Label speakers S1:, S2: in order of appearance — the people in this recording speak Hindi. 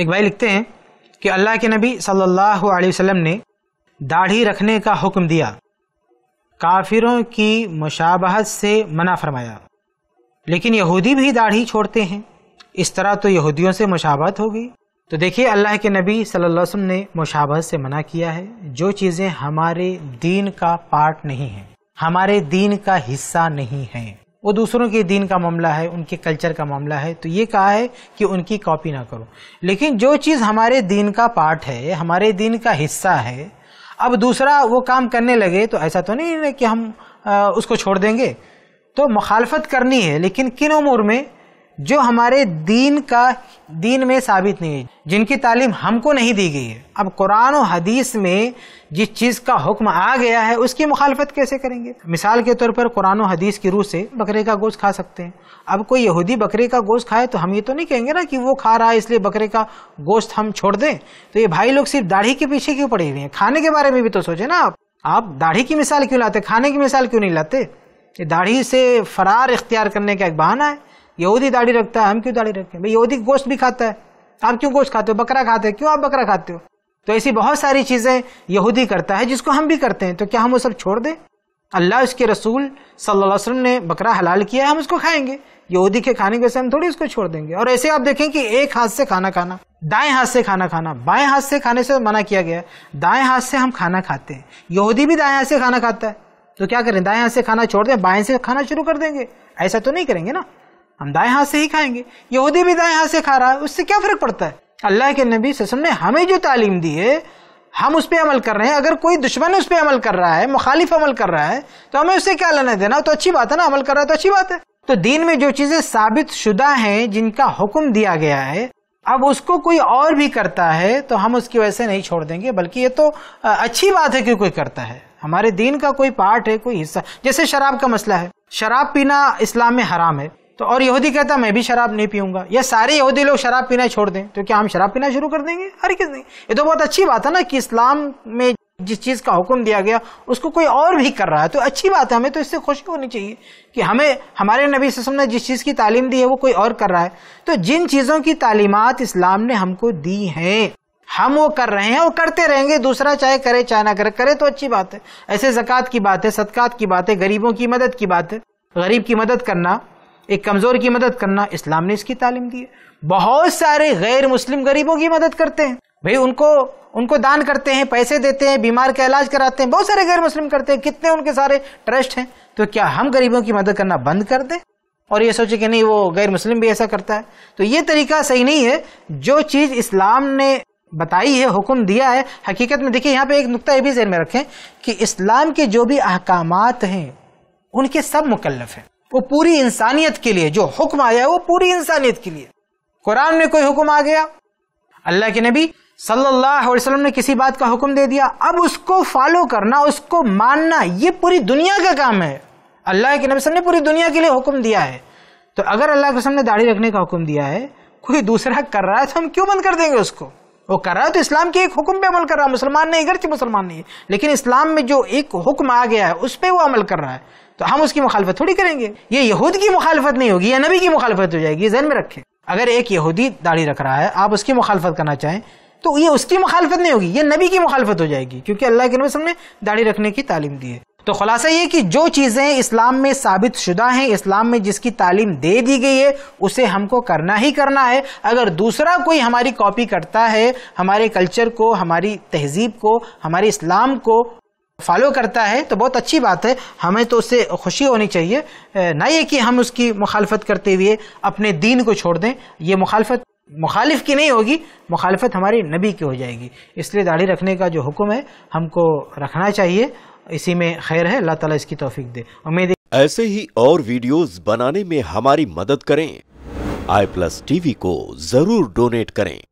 S1: एक भाई लिखते हैं कि अल्लाह के नबी सल्लल्लाहु अलैहि वसल्लम ने दाढ़ी रखने का हुक्म दिया काफिरों की मुशाबहत से मना फरमाया लेकिन यहूदी भी दाढ़ी छोड़ते हैं इस तरह तो यहूदियों से मुशाबहत होगी तो देखिए अल्लाह के नबी सल्लल्लाहु अलैहि वसल्लम ने मुशाबहत से मना किया है जो चीज़ें हमारे दीन का पार्ट नहीं है हमारे दीन का हिस्सा नहीं है वो दूसरों के दीन का मामला है उनके कल्चर का मामला है तो ये कहा है कि उनकी कॉपी ना करो लेकिन जो चीज़ हमारे दीन का पार्ट है हमारे दीन का हिस्सा है अब दूसरा वो काम करने लगे तो ऐसा तो नहीं है कि हम आ, उसको छोड़ देंगे तो मुखालफत करनी है लेकिन किन उमूर में जो हमारे दीन का दीन में साबित नहीं है जिनकी तालीम हमको नहीं दी गई है अब कुरान और हदीस में जिस चीज़ का हुक्म आ गया है उसकी मुखालफत कैसे करेंगे मिसाल के तौर पर कुरान और हदीस की रूह से बकरे का गोश्त खा सकते हैं अब कोई यहूदी बकरे का गोश्त खाए तो हम ये तो नहीं कहेंगे ना कि वो खा रहा है इसलिए बकरे का गोश्त हम छोड़ दें तो ये भाई लोग सिर्फ दाढ़ी के पीछे क्यों पड़े हुए हैं खाने के बारे में भी तो सोचे ना आप आप दाढ़ी की मिसाल क्यों लाते खाने की मिसाल क्यों नहीं लाते दाढ़ी से फरार इख्तियार करने का एक बहाना है यहूदी दाढ़ी रखता है हम क्यों दाढ़ी रखते हैं भाई यहूदी गोश्त भी खाता है आप क्यों गोश्त खाते हो बकरा खाते हो क्यों आप बकरा खाते हो तो ऐसी बहुत सारी चीज़ें यहूदी करता है जिसको हम भी करते हैं तो क्या हम वो सब छोड़ दें अल्लाह उसके रसूल सल्लल्लाहु अलैहि वसल्लम ने बकरा हलाल किया है हम उसको खाएंगे यहूदी के खाने के वैसे हम थोड़ी उसको छोड़ देंगे और ऐसे आप देखें कि एक हाथ से खाना खाना दाएं हाथ से खाना खाना बाएं हाथ से खाने से मना किया गया दाएं हाथ से हम खाना खाते हैं यहूदी भी दाएं हाथ से खाना खाता है तो क्या करें दाएं हाथ से खाना छोड़ दें बाएं से खाना शुरू कर देंगे ऐसा तो नहीं करेंगे ना हम दाएं हाथ से ही खाएंगे यहूदी भी दाएं हाथ से खा रहा है उससे क्या फर्क पड़ता है अल्लाह के नबी ससम ने हमें जो तालीम दी है हम उस पर अमल कर रहे हैं अगर कोई दुश्मन उस पर अमल कर रहा है मुखालिफ अमल कर रहा है तो हमें उससे क्या लेना देना तो अच्छी बात है ना अमल कर रहा है तो अच्छी बात है तो दीन में जो चीजें साबित शुदा हैं जिनका हुक्म दिया गया है अब उसको कोई और भी करता है तो हम उसकी वजह से नहीं छोड़ देंगे बल्कि ये तो अच्छी बात है कि कोई करता है हमारे दीन का कोई पार्ट है कोई हिस्सा जैसे शराब का मसला है शराब पीना इस्लाम में हराम है तो और यहूदी कहता मैं भी शराब नहीं पीऊंगा ये सारे यहूदी लोग शराब पीना छोड़ दें तो क्या हम शराब पीना शुरू कर देंगे हर किस नहीं ये तो बहुत अच्छी बात है ना कि इस्लाम में जिस चीज़ का हुक्म दिया गया उसको कोई और भी कर रहा है तो अच्छी बात है हमें तो इससे खुशी होनी चाहिए कि हमें हमारे नबी वसम ने जिस चीज़ की तालीम दी है वो कोई और कर रहा है तो जिन चीज़ों की तालीमत इस्लाम ने हमको दी है हम वो कर रहे हैं और करते रहेंगे दूसरा चाहे करे चाहे ना करे करे तो अच्छी बात है ऐसे जक़ात की बात है सदक़ात की बात है गरीबों की मदद की बात है गरीब की मदद करना एक कमज़ोर की मदद करना इस्लाम ने इसकी तालीम दी है बहुत सारे गैर मुस्लिम गरीबों की मदद करते हैं भाई उनको उनको दान करते हैं पैसे देते हैं बीमार का इलाज कराते हैं बहुत सारे गैर मुस्लिम करते हैं कितने उनके सारे ट्रस्ट हैं तो क्या हम गरीबों की मदद करना बंद कर दें और ये सोचे कि नहीं वो गैर मुस्लिम भी ऐसा करता है तो ये तरीका सही नहीं है जो चीज़ इस्लाम ने बताई है हुक्म दिया है हकीकत में देखिए यहाँ पे एक नुकता ये भी जहन में रखें कि इस्लाम के जो भी अहकाम हैं उनके सब मुकलफ हैं वो पूरी इंसानियत के लिए जो हुक्म आया है वो पूरी इंसानियत के लिए कुरान में कोई हुक्म आ गया अल्लाह के नबी सल्लल्लाहु अलैहि वसल्लम ने किसी बात का हुक्म दे दिया अब उसको फॉलो करना उसको मानना ये पूरी दुनिया का काम है अल्लाह के नबी ने पूरी दुनिया के लिए हुक्म दिया है तो अगर अल्लाह के ने दाढ़ी रखने का हुक्म दिया है कोई दूसरा कर रहा है तो हम क्यों बंद कर देंगे उसको वो कर रहा है तो इस्लाम के एक हुक्म पे अमल कर रहा है मुसलमान नहीं गर्च मुसलमान नहीं है लेकिन इस्लाम में जो एक हुक्म आ गया है उस पर वो अमल कर रहा है तो हम उसकी मुखालफत थोड़ी करेंगे ये यहूद की मुखालफत नहीं होगी या नबी की मुखालफत हो जाएगी जहन में रखें अगर एक यहूदी दाढ़ी रख रहा है आप उसकी मुखालफत करना चाहें तो ये उसकी मुखालफत नहीं होगी ये नबी की मुखालफत हो जाएगी क्योंकि अल्लाह के नबी ने दाढ़ी रखने की तालीम दी है तो खुलासा ये कि जो चीज़ें इस्लाम में साबित शुदा हैं इस्लाम में जिसकी तालीम दे दी गई है उसे हमको करना ही करना है अगर दूसरा कोई हमारी कॉपी करता है हमारे कल्चर को हमारी तहजीब को हमारे इस्लाम को फॉलो करता है तो बहुत अच्छी बात है हमें तो उससे खुशी होनी चाहिए ना ये कि हम उसकी मुखालफत करते हुए अपने दीन को छोड़ दें ये मुखालफत मुखालिफ की नहीं होगी मुखालफत हमारे नबी की हो जाएगी इसलिए दाढ़ी रखने का जो हुक्म है हमको रखना चाहिए इसी में खैर है अल्लाह ताला इसकी तोफीक दे उम्मीद ऐसे ही और वीडियोस बनाने में हमारी मदद करें आई प्लस टीवी को जरूर डोनेट करें